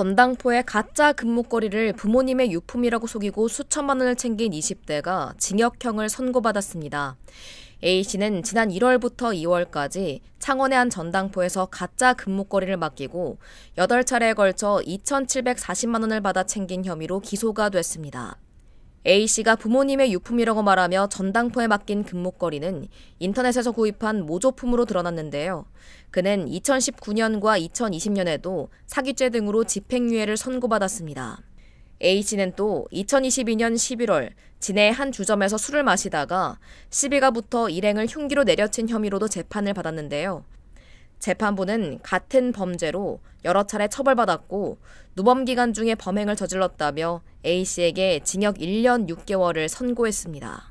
전당포에 가짜 금목걸이를 부모님의 유품이라고 속이고 수천만 원을 챙긴 20대가 징역형을 선고받았습니다. A씨는 지난 1월부터 2월까지 창원의 한 전당포에서 가짜 금목걸이를 맡기고 8차례에 걸쳐 2,740만 원을 받아 챙긴 혐의로 기소가 됐습니다. A씨가 부모님의 유품이라고 말하며 전당포에 맡긴 금목걸이는 인터넷에서 구입한 모조품으로 드러났는데요. 그는 2019년과 2020년에도 사기죄 등으로 집행유예를 선고받았습니다. A씨는 또 2022년 11월 진해 한 주점에서 술을 마시다가 시비가 붙어 일행을 흉기로 내려친 혐의로도 재판을 받았는데요. 재판부는 같은 범죄로 여러 차례 처벌받았고 누범 기간 중에 범행을 저질렀다며 A씨에게 징역 1년 6개월을 선고했습니다.